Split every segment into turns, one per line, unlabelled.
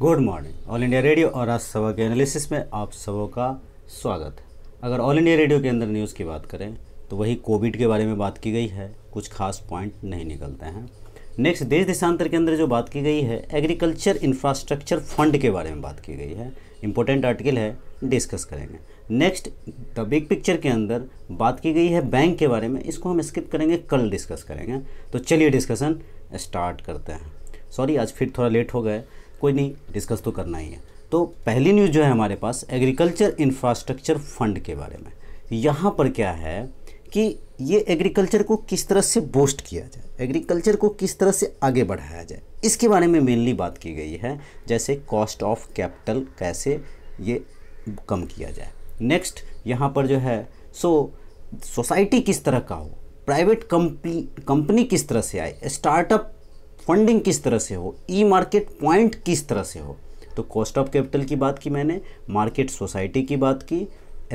good morning All India Radio और आज सभा के एनालिसिस में आप सबों का स्वागत है अगर ऑल इंडिया रेडियो के अंदर न्यूज़ की बात करें तो वही कोविड के बारे में बात की गई है कुछ खास पॉइंट नहीं निकलते हैं नेक्स्ट देश देशांतर के अंदर जो बात की गई है एग्रीकल्चर इंफ्रास्ट्रक्चर फंड के बारे में बात की गई है इंपॉर्टेंट आर्टिकल है डिस्कस करेंगे नेक्स्ट द बिग पिक्चर के अंदर बात की गई है बैंक के बारे में इसको हम स्किप करेंगे कल डिस्कस करेंगे तो चलिए डिस्कशन स्टार्ट करते हैं सॉरी आज फिर थोड़ा लेट हो गए कोई नहीं डिस्कस तो करना ही है तो पहली न्यूज़ जो है हमारे पास एग्रीकल्चर इंफ्रास्ट्रक्चर फंड के बारे में यहाँ पर क्या है कि ये एग्रीकल्चर को किस तरह से बोस्ट किया जाए एग्रीकल्चर को किस तरह से आगे बढ़ाया जाए इसके बारे में मेनली बात की गई है जैसे कॉस्ट ऑफ कैपिटल कैसे ये कम किया जाए नेक्स्ट यहाँ पर जो है सो सोसाइटी किस तरह का हो प्राइवेट कंपनी कंपनी किस तरह से आए स्टार्टअप फंडिंग किस तरह से हो ई मार्केट पॉइंट किस तरह से हो तो कॉस्ट ऑफ कैपिटल की बात की मैंने मार्केट सोसाइटी की बात की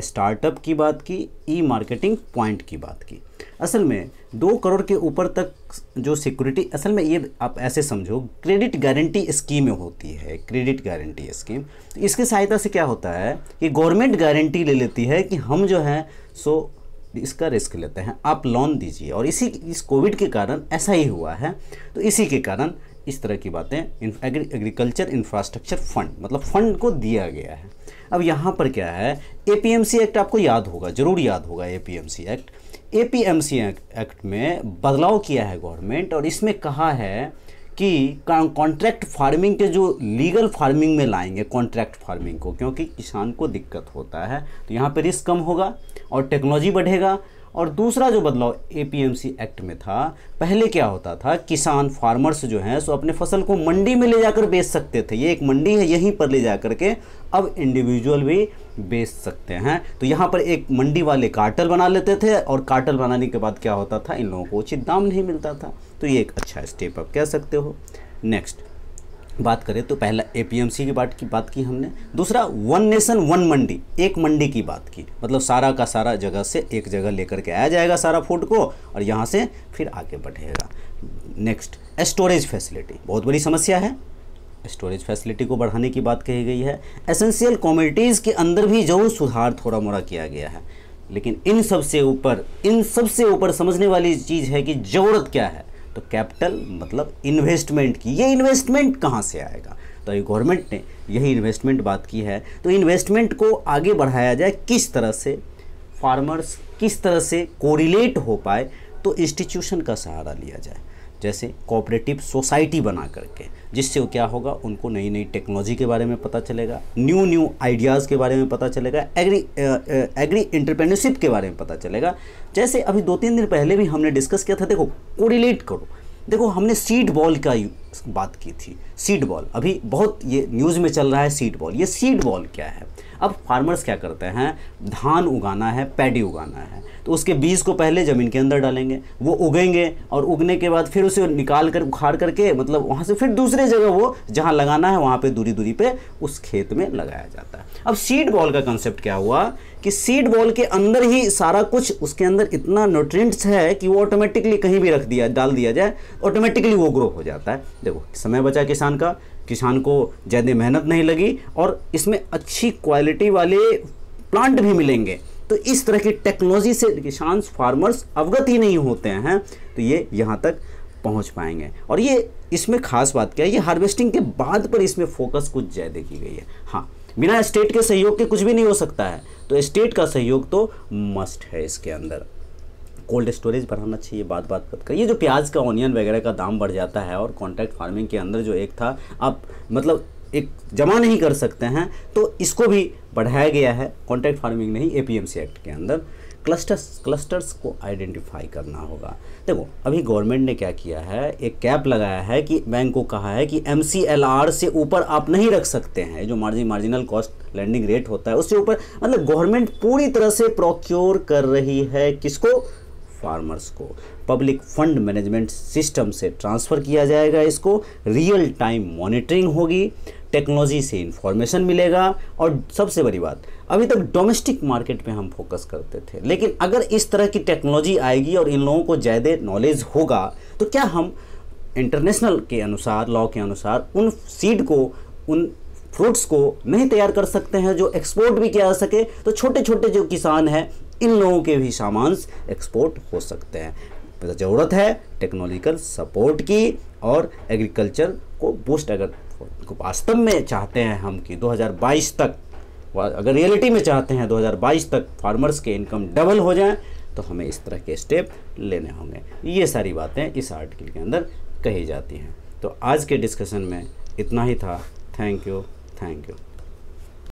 स्टार्टअप की बात की ई मार्केटिंग पॉइंट की बात की असल में दो करोड़ के ऊपर तक जो सिक्योरिटी असल में ये आप ऐसे समझो क्रेडिट गारंटी स्कीम होती है क्रेडिट गारंटी स्कीम तो इसकी सहायता से क्या होता है कि गवर्नमेंट गारंटी ले लेती है कि हम जो है सो इसका रिस्क लेते हैं आप लोन दीजिए और इसी इस कोविड के कारण ऐसा ही हुआ है तो इसी के कारण इस तरह की बातें एग्रीकल्चर इंफ्रास्ट्रक्चर फंड मतलब फंड को दिया गया है अब यहाँ पर क्या है ए एक्ट आपको याद होगा जरूर याद होगा ए एक्ट ए एक्ट में बदलाव किया है गवर्नमेंट और इसमें कहा है कि कॉन्ट्रैक्ट फार्मिंग के जो लीगल फार्मिंग में लाएंगे कॉन्ट्रैक्ट फार्मिंग को क्योंकि किसान को दिक्कत होता है तो यहाँ पर रिस्क कम होगा और टेक्नोलॉजी बढ़ेगा और दूसरा जो बदलाव ए एक्ट में था पहले क्या होता था किसान फार्मर्स जो हैं सो अपने फसल को मंडी में ले जाकर बेच सकते थे ये एक मंडी है यहीं पर ले जा कर के अब इंडिविजुअल भी बेच सकते हैं तो यहाँ पर एक मंडी वाले कार्टल बना लेते थे और कार्टल बनाने के बाद क्या होता था इन लोगों को उचित दाम नहीं मिलता था तो ये एक अच्छा स्टेप आप कह सकते हो नेक्स्ट बात करें तो पहला एपीएमसी की बात की बात की हमने दूसरा वन नेशन वन मंडी एक मंडी की बात की मतलब सारा का सारा जगह से एक जगह लेकर के आया जाएगा सारा फूड को और यहाँ से फिर आगे बढ़ेगा नेक्स्ट स्टोरेज फैसिलिटी बहुत बड़ी समस्या है स्टोरेज फैसिलिटी को बढ़ाने की बात कही गई है एसेंशियल कॉमोडिटीज़ के अंदर भी जरूर सुधार थोड़ा मोड़ा किया गया है लेकिन इन सबसे ऊपर इन सबसे ऊपर समझने वाली चीज़ है कि ज़रूरत क्या है तो कैपिटल मतलब इन्वेस्टमेंट की ये इन्वेस्टमेंट कहाँ से आएगा तो ये गवर्नमेंट ने यही इन्वेस्टमेंट बात की है तो इन्वेस्टमेंट को आगे बढ़ाया जाए किस तरह से फार्मर्स किस तरह से कोरिलेट हो पाए तो इंस्टीट्यूशन का सहारा लिया जाए जैसे कोऑपरेटिव सोसाइटी बना करके जिससे वो क्या होगा उनको नई नई टेक्नोलॉजी के बारे में पता चलेगा न्यू न्यू आइडियाज़ के बारे में पता चलेगा एग्री एग्री इंटरप्रेन्योरशिप के बारे में पता चलेगा जैसे अभी दो तीन दिन पहले भी हमने डिस्कस किया था देखो कोरिलेट करो देखो हमने सीड बॉल का बात की थी सीड बॉल अभी बहुत ये न्यूज़ में चल रहा है सीड बॉल ये सीड बॉल क्या है अब फार्मर्स क्या करते हैं धान उगाना है पैडी उगाना है तो उसके बीज को पहले ज़मीन के अंदर डालेंगे वो उगेंगे और उगने के बाद फिर उसे निकाल कर उखाड़ करके मतलब वहाँ से फिर दूसरे जगह वो जहाँ लगाना है वहाँ पर दूरी दूरी पर उस खेत में लगाया जाता है अब सीड बॉल का कंसेप्ट क्या हुआ कि सीड बॉल के अंदर ही सारा कुछ उसके अंदर इतना न्यूट्रिएंट्स है कि वो ऑटोमेटिकली कहीं भी रख दिया डाल दिया जाए ऑटोमेटिकली वो ग्रो हो जाता है देखो समय बचा किसान का किसान को ज़्यादा मेहनत नहीं लगी और इसमें अच्छी क्वालिटी वाले प्लांट भी मिलेंगे तो इस तरह की टेक्नोलॉजी से किसान फार्मर्स अवगत ही नहीं होते हैं तो ये यहाँ तक पहुँच पाएंगे और ये इसमें खास बात क्या है ये हार्वेस्टिंग के बाद पर इसमें फोकस कुछ ज़्यादा की गई है हाँ बिना स्टेट के सहयोग के कुछ भी नहीं हो सकता है तो स्टेट का सहयोग तो मस्ट है इसके अंदर कोल्ड स्टोरेज बढ़ाना चाहिए बात बात कर ये जो प्याज का ऑनियन वगैरह का दाम बढ़ जाता है और कॉन्ट्रैक्ट फार्मिंग के अंदर जो एक था आप मतलब एक जमा नहीं कर सकते हैं तो इसको भी बढ़ाया गया है कॉन्ट्रैक्ट फार्मिंग नहीं ए एक्ट के अंदर क्लस्टर्स क्लस्टर्स को आइडेंटिफाई करना होगा देखो अभी गवर्नमेंट ने क्या किया है एक कैप लगाया है कि बैंक को कहा है कि एम से ऊपर आप नहीं रख सकते हैं जो margin marginal cost lending rate होता है उससे ऊपर मतलब गवर्नमेंट पूरी तरह से प्रोक्योर कर रही है किसको फार्मर्स को पब्लिक फंड मैनेजमेंट सिस्टम से ट्रांसफ़र किया जाएगा इसको रियल टाइम मॉनिटरिंग होगी टेक्नोलॉजी से इन्फॉर्मेशन मिलेगा और सबसे बड़ी बात अभी तक डोमेस्टिक मार्केट पे हम फोकस करते थे लेकिन अगर इस तरह की टेक्नोलॉजी आएगी और इन लोगों को ज़्यादा नॉलेज होगा तो क्या हम इंटरनेशनल के अनुसार लॉ के अनुसार उन सीड को उन फ्रूट्स को नहीं तैयार कर सकते हैं जो एक्सपोर्ट भी किया जा सके तो छोटे छोटे जो किसान हैं इन लोगों के भी सामान एक्सपोर्ट हो सकते हैं ज़रूरत है टेक्नोलॉजिकल सपोर्ट की और एग्रीकल्चर को बूस्ट अगर वास्तव में चाहते हैं हम कि 2022 तक अगर रियलिटी में चाहते हैं 2022 तक फार्मर्स के इनकम डबल हो जाएं तो हमें इस तरह के स्टेप लेने होंगे ये सारी बातें इस आर्टिकल के अंदर कही जाती हैं तो आज के डिस्कशन में इतना ही था थैंक यू थैंक यू